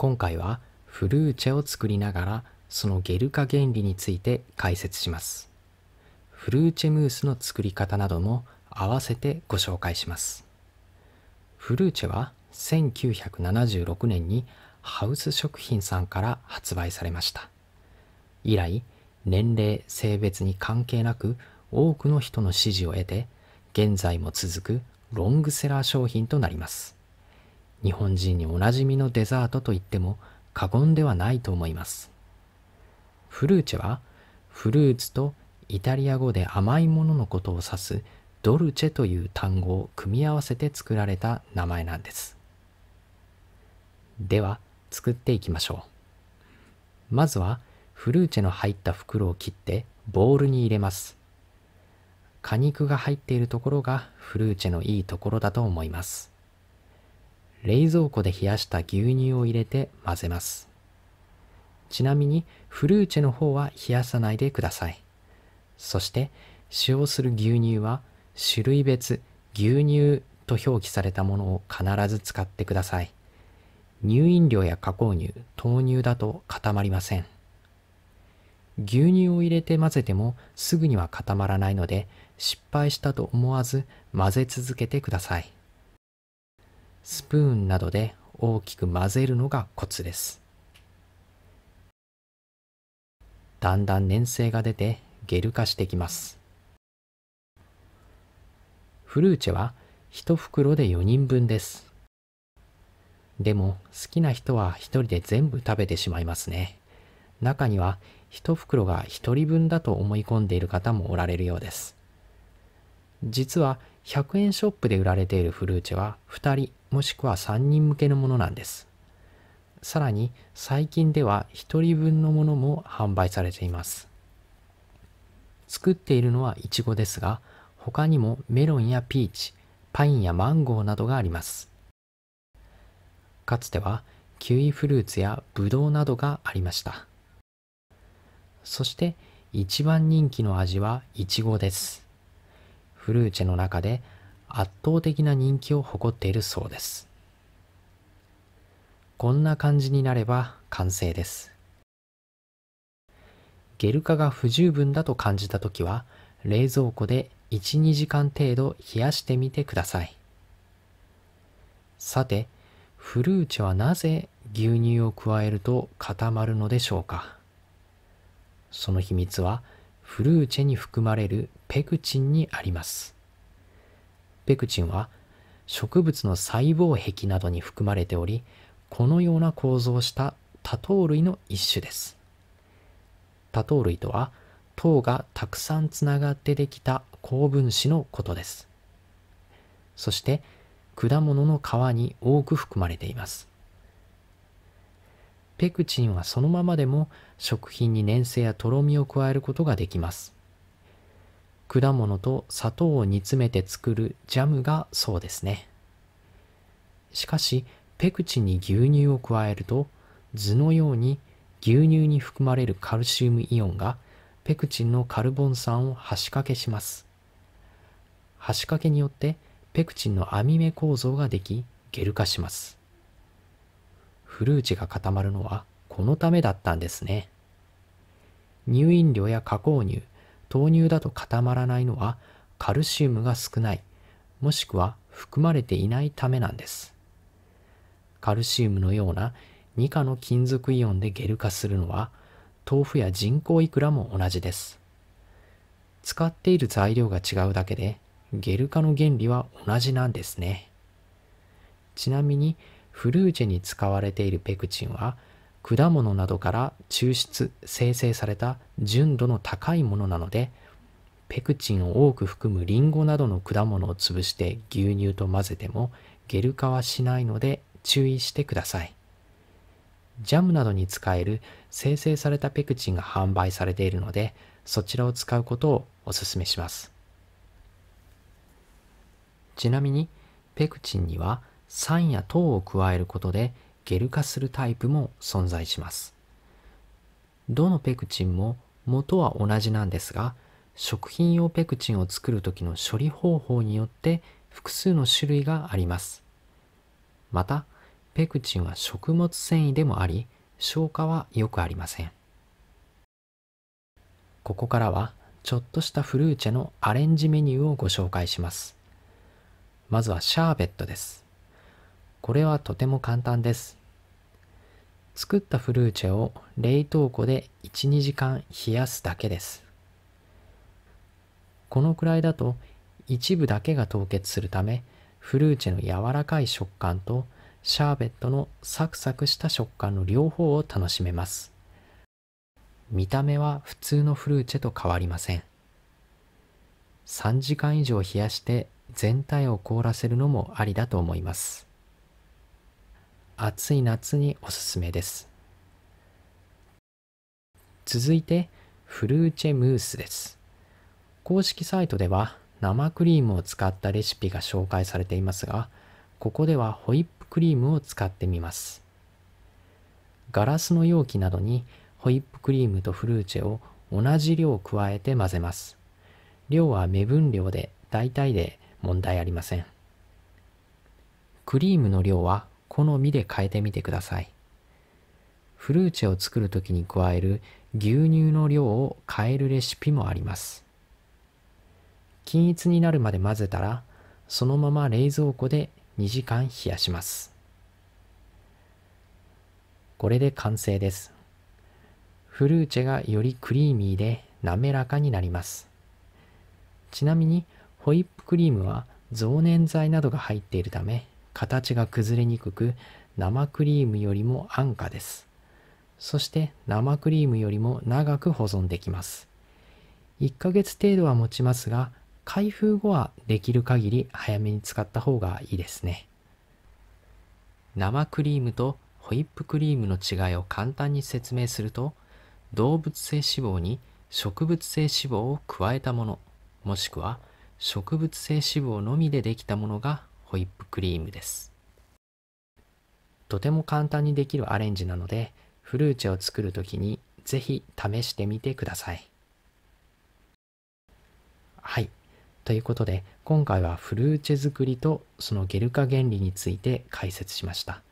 今回はフルーチェを作りながらそのゲル化原理について解説します。フルーチェムースの作り方なども合わせてご紹介します。フルーチェは1976年にハウス食品さんから発売されました。以来、年齢、性別に関係なく多くの人の支持を得て、現在も続くロングセラー商品となります。日本人におなじみのデザートと言っても過言ではないと思います。フルーチェはフルーツとイタリア語で甘いもののことを指すドルチェという単語を組み合わせて作られた名前なんです。では作っていきましょう。まずはフルーチェの入った袋を切ってボウルに入れます。果肉が入っているところがフルーチェのいいところだと思います。冷蔵庫で冷やした牛乳を入れて混ぜます。ちなみにフルーチェの方は冷やさないでください。そして使用する牛乳は種類別牛乳と表記されたものを必ず使ってください。乳飲料や加工乳、豆乳だと固まりません。牛乳を入れて混ぜてもすぐには固まらないので失敗したと思わず混ぜ続けてください。スプーンなどで大きく混ぜるのがコツです。だんだん粘性が出てゲル化してきます。フルーチェは1袋で4人分です。でも好きな人は1人で全部食べてしまいますね。中には1袋が1人分だと思い込んでいる方もおられるようです。実は100円ショップで売られているフルーチェは2人もしくは3人向けのものなんです。さらに最近では1人分のものも販売されています。作っているのはイチゴですが、他にもメロンやピーチ、パインやマンゴーなどがあります。かつてはキウイフルーツやブドウなどがありました。そして一番人気の味はイチゴです。フルーチェの中で圧倒的な人気を誇っているそうです。こんな感じになれば完成です。ゲル化が不十分だと感じた時は冷蔵庫で1、2時間程度冷やしてみてください。さて、フルーチェはなぜ牛乳を加えると固まるのでしょうかその秘密はフルーチェに含まれるペクチンにあります。ペクチンは植物の細胞壁などに含まれており、このような構造をした多糖類の一種です。多糖類とは糖がたくさんつながってできた高分子のことです。そして果物の皮に多く含まれています。ペクチンはそのままでも食品に粘性やとろみを加えることができます。果物と砂糖を煮詰めて作るジャムがそうですね。しかし、ペクチンに牛乳を加えると、図のように牛乳に含まれるカルシウムイオンがペクチンのカルボン酸を端掛けします。橋掛けによってペクチンの網目構造ができゲル化します。フルーチが固まるのはこのためだったんですね。乳飲料や加工乳、豆乳だと固まらないのはカルシウムが少ない、もしくは含まれていないためなんです。カルシウムのような2価の金属イオンでゲル化するのは豆腐や人工いくらも同じです。使っている材料が違うだけでゲル化の原理は同じなんですね。ちなみにフルーチェに使われているペクチンは果物などから抽出生成された純度の高いものなのでペクチンを多く含むリンゴなどの果物を潰して牛乳と混ぜてもゲル化はしないので注意してくださいジャムなどに使える生成されたペクチンが販売されているのでそちらを使うことをお勧めしますちなみにペクチンには酸や糖を加えることでゲル化するタイプも存在します。どのペクチンも元は同じなんですが、食品用ペクチンを作る時の処理方法によって複数の種類があります。また、ペクチンは食物繊維でもあり、消化はよくありません。ここからは、ちょっとしたフルーチェのアレンジメニューをご紹介します。まずはシャーベットです。これはとても簡単です。作ったフルーチェを冷凍庫で1、2時間冷やすだけです。このくらいだと一部だけが凍結するため、フルーチェの柔らかい食感とシャーベットのサクサクした食感の両方を楽しめます。見た目は普通のフルーチェと変わりません。3時間以上冷やして全体を凍らせるのもありだと思います。暑い夏におすすめです。続いて、フルーチェムースです。公式サイトでは生クリームを使ったレシピが紹介されていますが、ここではホイップクリームを使ってみます。ガラスの容器などにホイップクリームとフルーチェを同じ量加えて混ぜます。量は目分量で大体で問題ありません。クリームの量は好みで変えてみてください。フルーチェを作る時に加える牛乳の量を変えるレシピもあります。均一になるまで混ぜたら、そのまま冷蔵庫で2時間冷やします。これで完成です。フルーチェがよりクリーミーで滑らかになります。ちなみにホイップクリームは増粘剤などが入っているため形が崩れにくく生クリームよりも安価です。そして生クリームよりも長く保存できます。1ヶ月程度は持ちますが、開封後はできる限り早めに使った方がいいですね。生クリームとホイップクリームの違いを簡単に説明すると、動物性脂肪に植物性脂肪を加えたもの、もしくは植物性脂肪のみでできたものがホイップクリームです。とても簡単にできるアレンジなので、フルーチェを作る時にぜひ試してみてください。はい。ということで、今回はフルーチェ作りとそのゲル化原理について解説しました。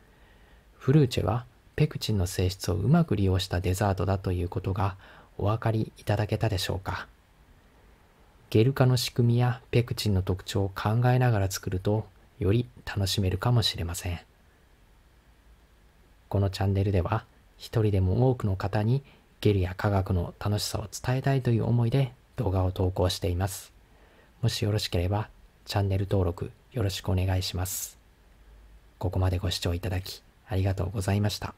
フルーチェはペクチンの性質をうまく利用したデザートだということがお分かりいただけたでしょうか。ゲル化の仕組みやペクチンの特徴を考えながら作るとより楽しめるかもしれません。このチャンネルでは一人でも多くの方にゲリや科学の楽しさを伝えたいという思いで動画を投稿しています。もしよろしければチャンネル登録よろしくお願いします。ここまでご視聴いただきありがとうございました。